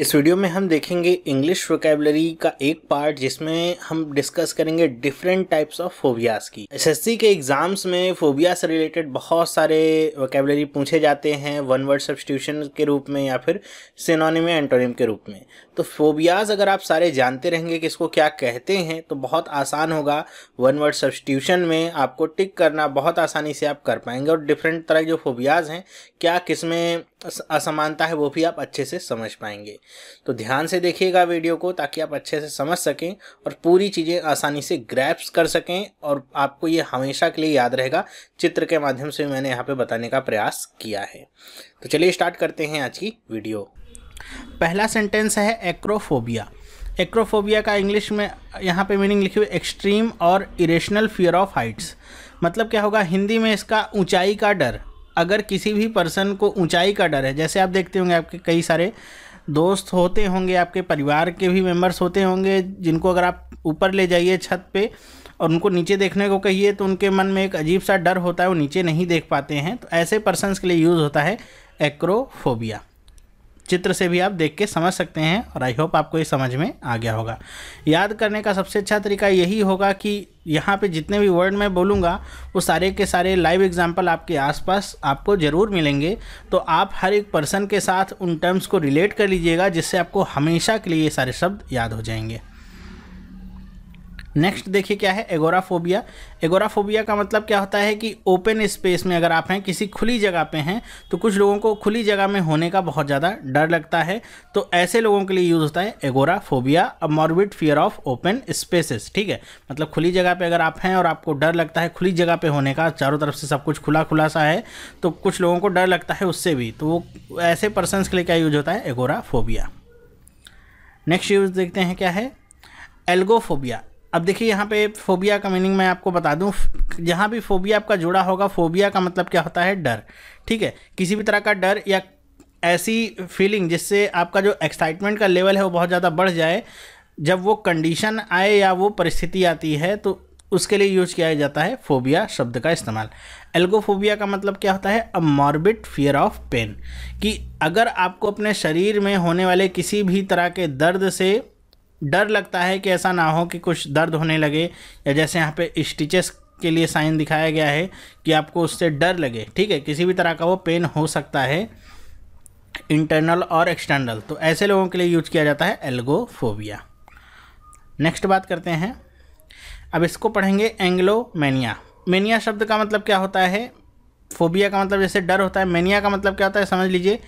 इस वीडियो में हम देखेंगे इंग्लिश वोकेबलरी का एक पार्ट जिसमें हम डिस्कस करेंगे डिफरेंट टाइप्स ऑफ फोबियाज की एसएससी के एग्जाम्स में फोबिया से रिलेटेड बहुत सारे वोकेबलरी पूछे जाते हैं वन वर्ड सब्सटीट्यूशन के रूप में या फिर सिनोनिम एंटोनिम के रूप में तो फोबियाज अगर आप सारे जानते रहेंगे कि इसको क्या कहते हैं तो बहुत आसान होगा वन वर्ड सब्सटीट्यूशन में आपको टिक करना बहुत आसानी से आप कर पाएंगे और डिफरेंट तरह के जो फोबियाज हैं क्या किस में असमानता है वो भी आप अच्छे से समझ पाएंगे तो ध्यान से देखिएगा वीडियो को ताकि आप अच्छे से समझ सकें और पूरी चीज़ें आसानी से ग्रैप्स कर सकें और आपको ये हमेशा के लिए याद रहेगा चित्र के माध्यम से मैंने यहाँ पे बताने का प्रयास किया है तो चलिए स्टार्ट करते हैं आज की वीडियो पहला सेंटेंस है एक्रोफोबिया एक्रोफोबिया का इंग्लिश में यहाँ पर मीनिंग लिखी हुई एक्सट्रीम और इरेशनल फियर ऑफ हाइट्स मतलब क्या होगा हिंदी में इसका ऊंचाई का डर अगर किसी भी पर्सन को ऊंचाई का डर है जैसे आप देखते होंगे आपके कई सारे दोस्त होते होंगे आपके परिवार के भी मेम्बर्स होते होंगे जिनको अगर आप ऊपर ले जाइए छत पे और उनको नीचे देखने को कहिए तो उनके मन में एक अजीब सा डर होता है वो नीचे नहीं देख पाते हैं तो ऐसे पर्सनस के लिए यूज़ होता है एक्रोफोबिया चित्र से भी आप देख के समझ सकते हैं और आई होप आपको ये समझ में आ गया होगा याद करने का सबसे अच्छा तरीका यही होगा कि यहाँ पे जितने भी वर्ड मैं बोलूँगा वो सारे के सारे लाइव एग्जाम्पल आपके आसपास आपको ज़रूर मिलेंगे तो आप हर एक पर्सन के साथ उन टर्म्स को रिलेट कर लीजिएगा जिससे आपको हमेशा के लिए ये सारे शब्द याद हो जाएंगे नेक्स्ट देखिए क्या है एगोराफोबिया एगोराफोबिया का मतलब क्या होता है कि ओपन स्पेस में अगर आप हैं किसी खुली जगह पे हैं तो कुछ लोगों को खुली जगह में होने का बहुत ज़्यादा डर लगता है तो ऐसे लोगों के लिए यूज़ होता है agoraphobia a morbid fear of open spaces ठीक है मतलब खुली जगह पर अगर आप हैं और आपको डर लगता है खुली जगह पर होने का चारों तरफ से सब कुछ खुला खुला सा है तो कुछ लोगों को डर लगता है उससे भी तो वो ऐसे पर्सनस के लिए क्या यूज होता है एगोराफोबिया नेक्स्ट यूज देखते हैं क्या है एल्गोफोबिया अब देखिए यहाँ पे फोबिया का मीनिंग मैं आपको बता दूँ जहाँ भी फोबिया आपका जुड़ा होगा फोबिया का मतलब क्या होता है डर ठीक है किसी भी तरह का डर या ऐसी फीलिंग जिससे आपका जो एक्साइटमेंट का लेवल है वो बहुत ज़्यादा बढ़ जाए जब वो कंडीशन आए या वो परिस्थिति आती है तो उसके लिए यूज किया जाता है फोबिया शब्द का इस्तेमाल एल्गोफोबिया का मतलब क्या होता है a morbid fear of pain कि अगर आपको अपने शरीर में होने वाले किसी भी तरह के दर्द से डर लगता है कि ऐसा ना हो कि कुछ दर्द होने लगे या जैसे यहाँ पे स्टिचेस के लिए साइन दिखाया गया है कि आपको उससे डर लगे ठीक है किसी भी तरह का वो पेन हो सकता है इंटरनल और एक्सटर्नल तो ऐसे लोगों के लिए यूज किया जाता है एल्गोफोबिया नेक्स्ट बात करते हैं अब इसको पढ़ेंगे एंग्लोमेनिया मेनिया शब्द का मतलब क्या होता है फोबिया का मतलब जैसे डर होता है मेनिया का मतलब क्या होता है समझ लीजिए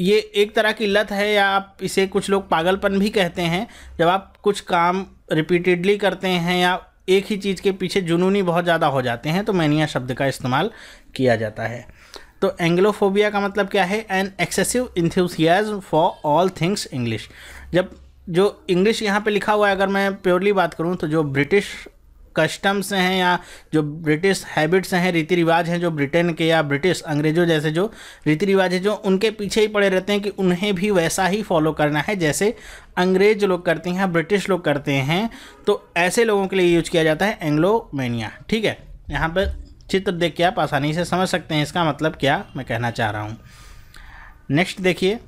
ये एक तरह की लत है या आप इसे कुछ लोग पागलपन भी कहते हैं जब आप कुछ काम रिपीटेडली करते हैं या एक ही चीज़ के पीछे जुनूनी बहुत ज़्यादा हो जाते हैं तो मैनिया शब्द का इस्तेमाल किया जाता है तो एंग्लोफोबिया का मतलब क्या है an excessive enthusiasm for all things English जब जो इंग्लिश यहाँ पे लिखा हुआ है अगर मैं प्योरली बात करूँ तो जो ब्रिटिश कस्टम्स हैं या जो ब्रिटिश हैबिट्स हैं रीति रिवाज हैं जो ब्रिटेन के या ब्रिटिश अंग्रेजों जैसे जो रीति रिवाज हैं जो उनके पीछे ही पड़े रहते हैं कि उन्हें भी वैसा ही फॉलो करना है जैसे अंग्रेज लोग करते हैं ब्रिटिश लोग करते हैं तो ऐसे लोगों के लिए यूज किया जाता है एंग्लोमेनिया ठीक है यहाँ पर चित्र देख के आप आसानी से समझ सकते हैं इसका मतलब क्या मैं कहना चाह रहा हूँ नेक्स्ट देखिए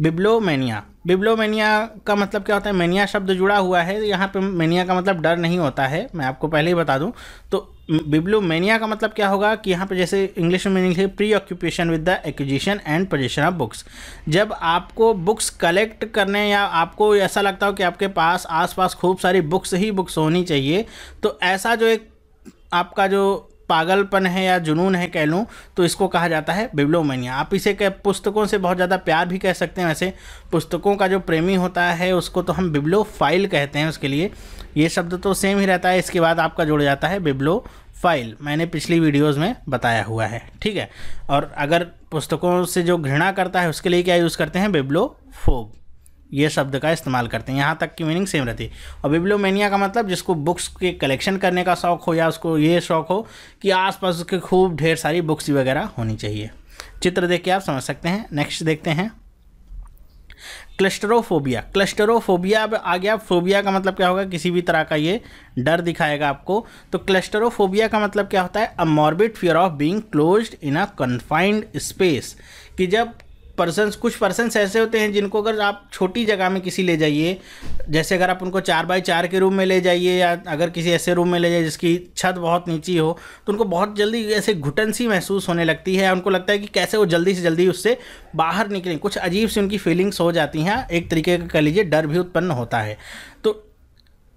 बिब्लोमेनिया बिब्लोमेनिया का मतलब क्या होता है मेनिया शब्द जुड़ा हुआ है तो यहाँ पे मेनिया का मतलब डर नहीं होता है मैं आपको पहले ही बता दूँ तो बिब्लोमेनिया का मतलब क्या होगा कि यहाँ पे जैसे इंग्लिश में मीनिंग है preoccupation with the acquisition and possession of books जब आपको बुक्स कलेक्ट करने या आपको ऐसा लगता हो कि आपके पास आसपास खूब सारी बुक्स ही बुक्स होनी चाहिए तो ऐसा जो एक आपका जो पागलपन है या जुनून है कह लूँ तो इसको कहा जाता है बिब्लोमैनिया आप इसे कह पुस्तकों से बहुत ज़्यादा प्यार भी कह सकते हैं वैसे पुस्तकों का जो प्रेमी होता है उसको तो हम बिब्लो फाइल कहते हैं उसके लिए ये शब्द तो सेम ही रहता है इसके बाद आपका जुड़ जाता है बिब्लो फाइल मैंने पिछली वीडियोज़ में बताया हुआ है ठीक है और अगर पुस्तकों से जो घृणा करता है उसके लिए क्या यूज़ करते हैं बिब्लो फोब ये शब्द का इस्तेमाल करते हैं यहाँ तक की मीनिंग सेम रहती है और बिब्लोमेनिया का मतलब जिसको बुक्स के कलेक्शन करने का शौक़ हो या उसको ये शौक़ हो कि आसपास उसके खूब ढेर सारी बुक्स वगैरह होनी चाहिए चित्र देख के आप समझ सकते हैं नेक्स्ट देखते हैं क्लस्टरोफोबिया क्लस्टरोफोबिया अब आ गया फोबिया का मतलब क्या होगा किसी भी तरह का ये डर दिखाएगा आपको तो क्लस्टरोफोबिया का मतलब क्या होता है a morbid fear of being closed in a confined space कि जब पर्सन कुछ पर्सन ऐसे होते हैं जिनको अगर आप छोटी जगह में किसी ले जाइए जैसे अगर आप उनको चार बाई चार के रूम में ले जाइए या अगर किसी ऐसे रूम में ले जाइए जिसकी छत बहुत नीची हो तो उनको बहुत जल्दी ऐसे घुटन सी महसूस होने लगती है उनको लगता है कि कैसे वो जल्दी से जल्दी उससे बाहर निकलें कुछ अजीब सी उनकी फीलिंग्स हो जाती हैं एक तरीके का कह लीजिए डर भी उत्पन्न होता है तो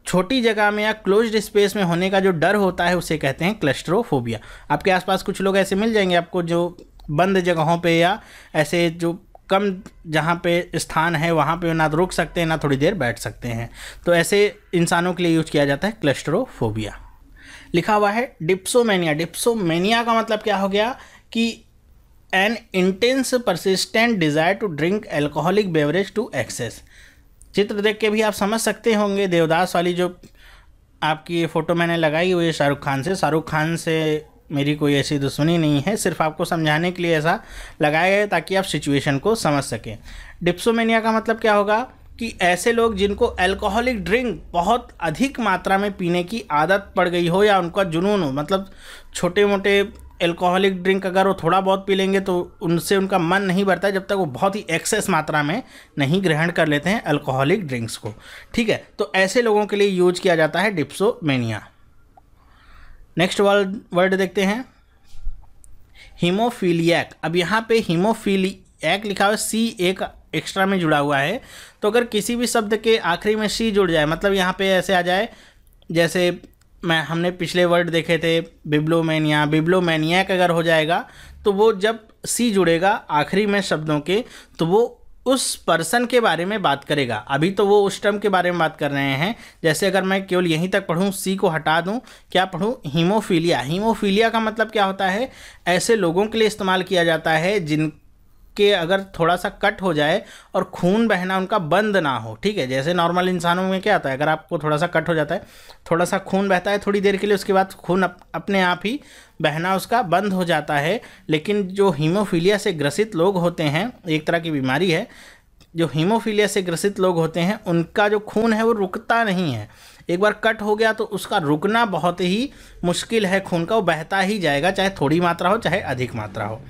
छोटी जगह में या क्लोज स्पेस में होने का जो डर होता है उसे कहते हैं क्लस्ट्रोफोबिया आपके आसपास कुछ लोग ऐसे मिल जाएंगे आपको जो बंद जगहों पे या ऐसे जो कम जहाँ पे स्थान है वहाँ पे ना रुक सकते हैं ना थोड़ी देर बैठ सकते हैं तो ऐसे इंसानों के लिए यूज किया जाता है क्लस्ट्रोफोबिया लिखा हुआ है डिप्सोमेनिया डिप्सोमेनिया का मतलब क्या हो गया कि an intense persistent desire to drink alcoholic beverage to excess चित्र देख के भी आप समझ सकते होंगे देवदास वाली जो आपकी फ़ोटो मैंने लगाई हुई है शाहरुख खान से शाहरुख खान से मेरी कोई ऐसी दुश्मनी नहीं है सिर्फ आपको समझाने के लिए ऐसा लगाया गया ताकि आप सिचुएशन को समझ सकें डिप्सोमेनिया का मतलब क्या होगा कि ऐसे लोग जिनको अल्कोहलिक ड्रिंक बहुत अधिक मात्रा में पीने की आदत पड़ गई हो या उनका जुनून हो मतलब छोटे मोटे अल्कोहलिक ड्रिंक अगर वो थोड़ा बहुत पी लेंगे तो उनसे उनका मन नहीं बढ़ता जब तक वो बहुत ही एक्सेस मात्रा में नहीं ग्रहण कर लेते हैं अल्कोहलिक ड्रिंक्स को ठीक है तो ऐसे लोगों के लिए यूज किया जाता है डिप्सोमेनिया नेक्स्ट वर्ड वर्ड देखते हैं हीमोफीलियक अब यहाँ पे हीमोफीलियक लिखा हुआ सी एक एक्स्ट्रा में जुड़ा हुआ है तो अगर किसी भी शब्द के आखिरी में सी जुड़ जाए मतलब यहाँ पे ऐसे आ जाए जैसे मैं हमने पिछले वर्ड देखे थे बिब्लोमैनिया बिब्लोमैनियक अगर हो जाएगा तो वो जब सी जुड़ेगा आखिरी में शब्दों के तो वो उस पर्सन के बारे में बात करेगा अभी तो वो उस टर्म के बारे में बात कर रहे हैं जैसे अगर मैं केवल यहीं तक पढ़ूँ सी को हटा दूँ क्या पढ़ूँ हीमोफीलिया हीमोफीलिया का मतलब क्या होता है ऐसे लोगों के लिए इस्तेमाल किया जाता है जिन के अगर थोड़ा सा कट हो जाए और खून बहना उनका बंद ना हो ठीक है जैसे नॉर्मल इंसानों में क्या आता है अगर आपको थोड़ा सा कट हो जाता है थोड़ा सा खून बहता है थोड़ी देर के लिए उसके बाद खून अप, अपने आप ही बहना उसका बंद हो जाता है लेकिन जो हीमोफीलिया से ग्रसित लोग होते हैं एक तरह की बीमारी है जो हीमोफीलिया से ग्रसित लोग होते हैं उनका जो खून है वो रुकता नहीं है एक बार कट हो गया तो उसका रुकना बहुत ही मुश्किल है खून का वो बहता ही जाएगा चाहे थोड़ी मात्रा हो चाहे अधिक मात्रा हो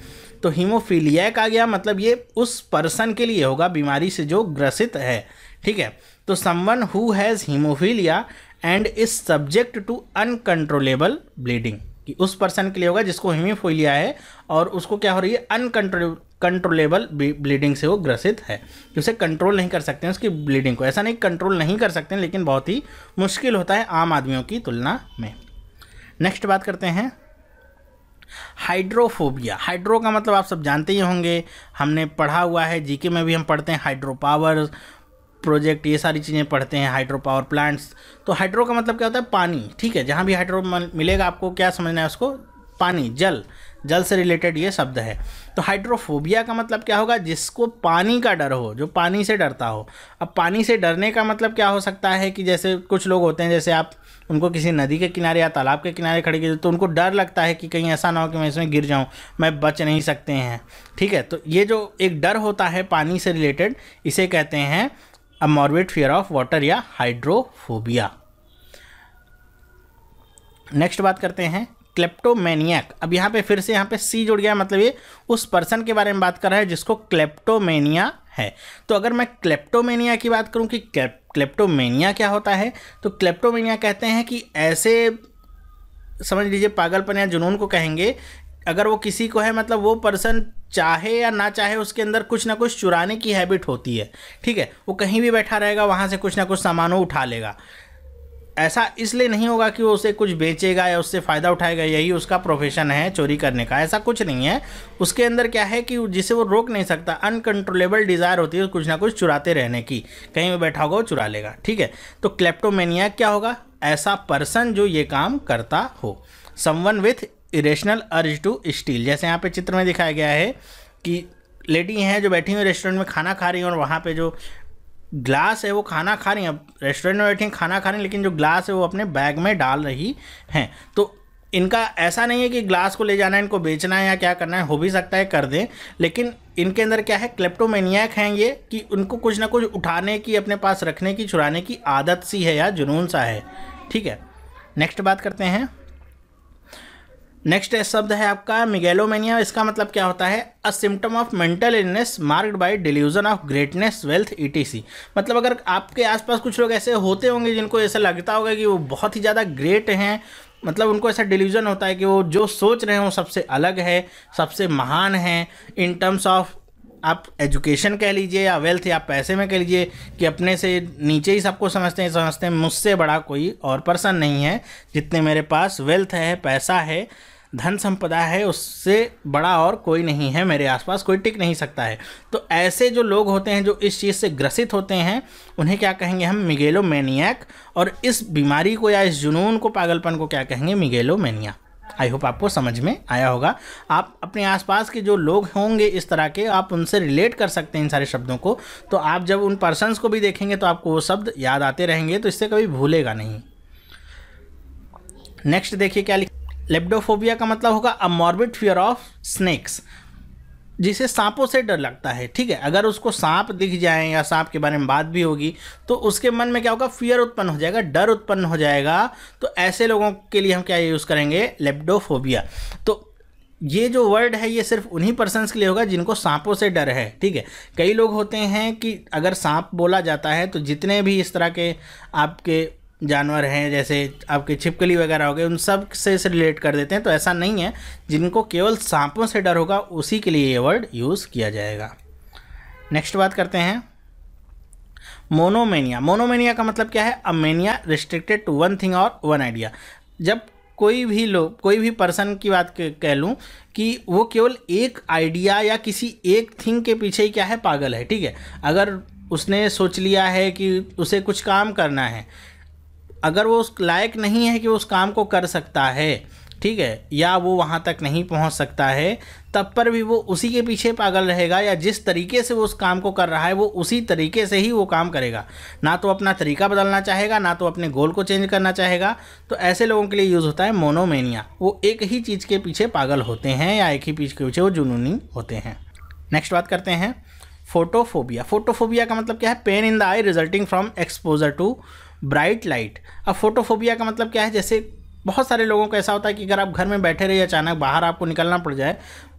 तो हीमोफीलियक आ गया मतलब ये उस पर्सन के लिए होगा बीमारी से जो ग्रसित है ठीक है तो someone who has haemophilia and is subject to uncontrollable bleeding कि उस पर्सन के लिए होगा जिसको हीमोफीलिया है और उसको क्या हो रही है अनकंट्रोल कंट्रोलेबल ब्लीडिंग से वो ग्रसित है कि उसे कंट्रोल नहीं कर सकते हैं उसकी ब्लीडिंग को ऐसा नहीं कंट्रोल नहीं कर सकते हैं लेकिन बहुत ही मुश्किल होता है आम आदमियों की तुलना में नेक्स्ट बात करते हैं हाइड्रोफोबिया हाइड्रो का मतलब आप सब जानते ही होंगे हमने पढ़ा हुआ है जीके में भी हम पढ़ते हैं हाइड्रो पावर प्रोजेक्ट ये सारी चीज़ें पढ़ते हैं हाइड्रो पावर प्लांट्स तो हाइड्रो का मतलब क्या होता है पानी ठीक है जहाँ भी हाइड्रो मिलेगा आपको क्या समझना है उसको पानी जल जल से रिलेटेड ये शब्द है तो हाइड्रोफोबिया का मतलब क्या होगा जिसको पानी का डर हो जो पानी से डरता हो अब पानी से डरने का मतलब क्या हो सकता है कि जैसे कुछ लोग होते हैं जैसे आप उनको किसी नदी के किनारे या तालाब के किनारे खड़े किए तो उनको डर लगता है कि कहीं ऐसा ना हो कि मैं इसमें गिर जाऊं मैं बच नहीं सकते हैं ठीक है तो ये जो एक डर होता है पानी से रिलेटेड इसे कहते हैं a morbid fear of water या हाइड्रोफोबिया नेक्स्ट बात करते हैं क्लेप्टोमैनियक अब यहाँ पे फिर से यहाँ पे सी जुड़ गया मतलब ये उस पर्सन के बारे में बात कर रहा है जिसको क्लेप्टोमेनिया है तो अगर मैं क्लेप्टोमेनिया की बात करूँ कि क्लेप्टोमेनिया क्या होता है तो क्लेप्टोमेनिया कहते हैं कि ऐसे समझ लीजिए पागलपन या जुनून को कहेंगे अगर वो किसी को है मतलब वो पर्सन चाहे या ना चाहे उसके अंदर कुछ ना कुछ चुराने की हैबिट होती है ठीक है वो कहीं भी बैठा रहेगा वहाँ से कुछ ना कुछ सामान उठा लेगा ऐसा इसलिए नहीं होगा कि वो उसे कुछ बेचेगा या उससे फ़ायदा उठाएगा यही उसका प्रोफेशन है चोरी करने का ऐसा कुछ नहीं है उसके अंदर क्या है कि जिसे वो रोक नहीं सकता अनकंट्रोलेबल डिज़ायर होती है कुछ ना कुछ चुराते रहने की कहीं भी बैठा होगा वो चुरा लेगा ठीक है तो क्लेप्टोमेनिया क्या होगा ऐसा पर्सन जो ये काम करता हो someone with irrational urge to steal जैसे यहाँ पे चित्र में दिखाया गया है कि लेडी हैं जो बैठी हुई रेस्टोरेंट में खाना खा रही हैं और वहाँ पे जो ग्लास है वो खाना खा रही हैं अब रेस्टोरेंट में बैठी हैं खाना खा रही हैं लेकिन जो ग्लास है वो अपने बैग में डाल रही हैं तो इनका ऐसा नहीं है कि ग्लास को ले जाना है इनको बेचना है या क्या करना है हो भी सकता है कर दें लेकिन इनके अंदर क्या है क्लेप्टोमेनियाक हैं ये कि उनको कुछ ना कुछ उठाने की अपने पास रखने की चुराने की आदत सी है या जुनून सा है ठीक है नेक्स्ट बात करते हैं नेक्स्ट शब्द है आपका मिगेलोमेनिया इसका मतलब क्या होता है a symptom of mental illness marked by delusion of greatness wealth etc मतलब अगर आपके आसपास कुछ लोग ऐसे होते होंगे जिनको ऐसा लगता होगा कि वो बहुत ही ज़्यादा ग्रेट हैं मतलब उनको ऐसा डिल्यूजन होता है कि वो जो सोच रहे हैं वो सबसे अलग है सबसे महान है इन टर्म्स ऑफ आप एजुकेशन कह लीजिए या वेल्थ या पैसे में कह लीजिए कि अपने से नीचे ही सबको समझते हैं समझते हैं मुझसे बड़ा कोई और पर्सन नहीं है जितने मेरे पास वेल्थ है पैसा है धन संपदा है उससे बड़ा और कोई नहीं है मेरे आसपास कोई टिक नहीं सकता है तो ऐसे जो लोग होते हैं जो इस चीज़ से ग्रसित होते हैं उन्हें क्या कहेंगे हम मिगेलो मैनियक और इस बीमारी को या इस जुनून को पागलपन को क्या कहेंगे मिगेलो मैनिया आई होप आपको समझ में आया होगा आप अपने आसपास के जो लोग होंगे इस तरह के आप उनसे रिलेट कर सकते हैं इन सारे शब्दों को तो आप जब उन पर्सनस को भी देखेंगे तो आपको वो शब्द याद आते रहेंगे तो इससे कभी भूलेगा नहीं नेक्स्ट देखिए क्या लिख लेप्डोफोबिया का मतलब होगा a morbid fear of snakes जिसे सांपों से डर लगता है ठीक है अगर उसको सांप दिख जाए या सांप के बारे में बात भी होगी तो उसके मन में क्या होगा फियर उत्पन्न हो जाएगा डर उत्पन्न हो जाएगा तो ऐसे लोगों के लिए हम क्या यूज़ करेंगे लेप्डोफोबिया तो ये जो वर्ड है ये सिर्फ उन्हीं पर्सनस के लिए होगा जिनको सांपों से डर है ठीक है कई लोग होते हैं कि अगर सांप बोला जाता है तो जितने भी इस तरह के आपके जानवर हैं जैसे आपके छिपकली वगैरह हो गए उन सब से इसे रिलेट कर देते हैं तो ऐसा नहीं है जिनको केवल सांपों से डर होगा उसी के लिए ये वर्ड यूज़ किया जाएगा नेक्स्ट बात करते हैं मोनोमेनिया मोनोमेनिया का मतलब क्या है अमेनिया रिस्ट्रिक्टेड टू वन थिंग और वन आइडिया जब कोई भी लोग कोई भी पर्सन की बात कह लूँ कि वो केवल एक आइडिया या किसी एक थिंग के पीछे ही क्या है पागल है ठीक है अगर उसने सोच लिया है कि उसे कुछ काम करना है अगर वो उस लायक नहीं है कि उस काम को कर सकता है ठीक है या वो वहाँ तक नहीं पहुँच सकता है तब पर भी वो उसी के पीछे पागल रहेगा या जिस तरीके से वो उस काम को कर रहा है वो उसी तरीके से ही वो काम करेगा ना तो अपना तरीका बदलना चाहेगा ना तो अपने गोल को चेंज करना चाहेगा तो ऐसे लोगों के लिए यूज़ होता है मोनोमेनिया वो एक ही चीज़ के पीछे पागल होते हैं या एक ही पीछे के पीछे वो जुनूनी होते हैं नेक्स्ट बात करते हैं फोटोफोबिया फोटोफोबिया का मतलब क्या है pain in the eye resulting from exposure to bright light अब फोटोफोबिया का मतलब क्या है जैसे बहुत सारे लोगों को ऐसा होता है कि अगर आप घर में बैठे रहिए अचानक बाहर आपको निकलना पड़ जाए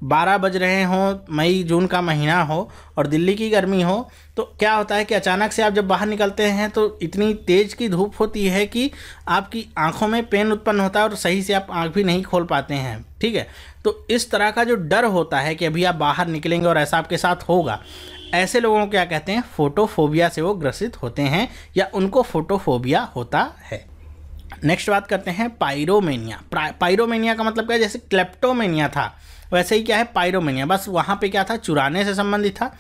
बारह बज रहे हों मई जून का महीना हो और दिल्ली की गर्मी हो तो क्या होता है कि अचानक से आप जब बाहर निकलते हैं तो इतनी तेज़ की धूप होती है कि आपकी आंखों में पेन उत्पन्न होता है और सही से आप आंख भी नहीं खोल पाते हैं ठीक है तो इस तरह का जो डर होता है कि अभी आप बाहर निकलेंगे और ऐसा आपके साथ होगा ऐसे लोगों को क्या कहते हैं फोटोफोबिया से वो ग्रसित होते हैं या उनको फोटोफोबिया होता है नेक्स्ट बात करते हैं पायरोमेनिया पायरोमेनिया का मतलब क्या है जैसे क्लेप्टोमेनिया था वैसे ही क्या है पायरोमेनिया बस वहाँ पे क्या था चुराने से संबंधित था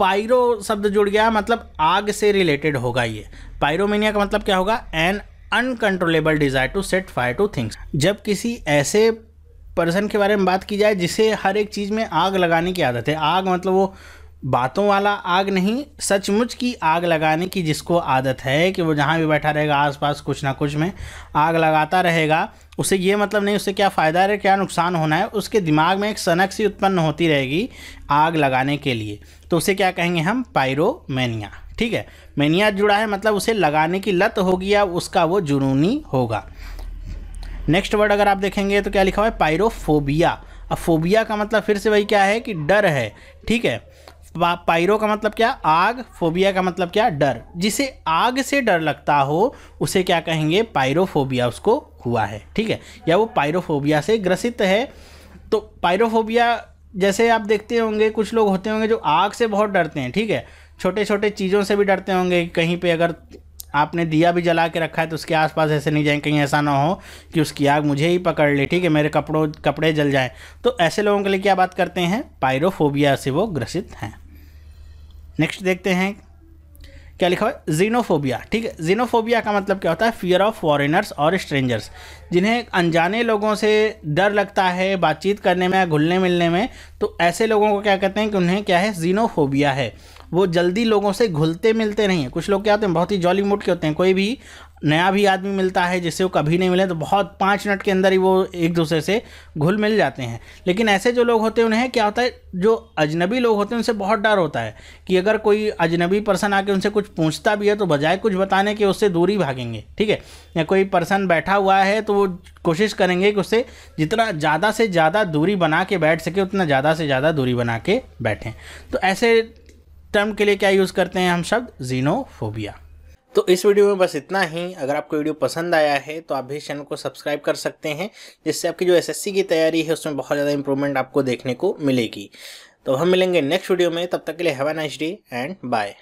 पायरो शब्द जुड़ गया मतलब आग से रिलेटेड होगा ये पायरोमेनिया का मतलब क्या होगा an uncontrollable desire to set fire to things जब किसी ऐसे पर्सन के बारे में बात की जाए जिसे हर एक चीज़ में आग लगाने की आदत है आग मतलब वो बातों वाला आग नहीं सचमुच की आग लगाने की जिसको आदत है कि वो जहाँ भी बैठा रहेगा आसपास कुछ ना कुछ में आग लगाता रहेगा उसे ये मतलब नहीं उससे क्या फ़ायदा है क्या नुकसान होना है उसके दिमाग में एक सनक सी उत्पन्न होती रहेगी आग लगाने के लिए तो उसे क्या कहेंगे हम पायरोमैनिया ठीक है मैनिया जुड़ा है मतलब उसे लगाने की लत होगी या उसका वो जुनूनी होगा नेक्स्ट वर्ड अगर आप देखेंगे तो क्या लिखा हुआ है पायरोफोबिया अब फोबिया का मतलब फिर से वही क्या है कि डर है ठीक है पायरो का मतलब क्या आग फोबिया का मतलब क्या डर जिसे आग से डर लगता हो उसे क्या कहेंगे पायरोफोबिया उसको हुआ है ठीक है या वो पायरोफोबिया से ग्रसित है तो पायरोफोबिया जैसे आप देखते होंगे कुछ लोग होते होंगे जो आग से बहुत डरते हैं ठीक है छोटे छोटे चीज़ों से भी डरते होंगे कहीं पे अगर आपने दिया भी जला के रखा है तो उसके आसपास ऐसे नहीं जाएँ कहीं ऐसा ना हो कि उसकी आग मुझे ही पकड़ ले ठीक है मेरे कपड़ों कपड़े जल जाएँ तो ऐसे लोगों के लिए क्या बात करते हैं पायरोफोबिया से वो ग्रसित हैं नेक्स्ट देखते हैं क्या लिखा हुआ है जीनोफोबिया ठीक है जीनोफोबिया का मतलब क्या होता है फियर ऑफ फॉरेनर्स और स्ट्रेंजर्स जिन्हें अनजाने लोगों से डर लगता है बातचीत करने में घुलने मिलने में तो ऐसे लोगों को क्या कहते हैं कि उन्हें क्या है जीनोफोबिया है वो जल्दी लोगों से घुलते मिलते नहीं हैं कुछ लोग क्या होते हैं बहुत ही जॉली मूड के होते हैं कोई भी नया भी आदमी मिलता है जिससे वो कभी नहीं मिले तो बहुत पाँच मिनट के अंदर ही वो एक दूसरे से घुल मिल जाते हैं लेकिन ऐसे जो लोग होते हैं उन्हें क्या होता है जो अजनबी लोग होते हैं उनसे बहुत डर होता है कि अगर कोई अजनबी पर्सन आके उनसे कुछ पूछता भी है तो बजाय कुछ बताने के उससे दूरी भागेंगे ठीक है या कोई पर्सन बैठा हुआ है तो वो कोशिश करेंगे कि उससे जितना ज़्यादा से ज़्यादा दूरी बना के बैठ सके उतना ज़्यादा से ज़्यादा दूरी बना के बैठें तो ऐसे टर्म के लिए क्या यूज़ करते हैं हम शब्द जीनोफोबिया तो इस वीडियो में बस इतना ही अगर आपको वीडियो पसंद आया है तो आप भी चैनल को सब्सक्राइब कर सकते हैं जिससे आपकी जो एसएससी की तैयारी है उसमें बहुत ज़्यादा इंप्रूवमेंट आपको देखने को मिलेगी तो हम मिलेंगे नेक्स्ट वीडियो में तब तक के लिए have a nice day and bye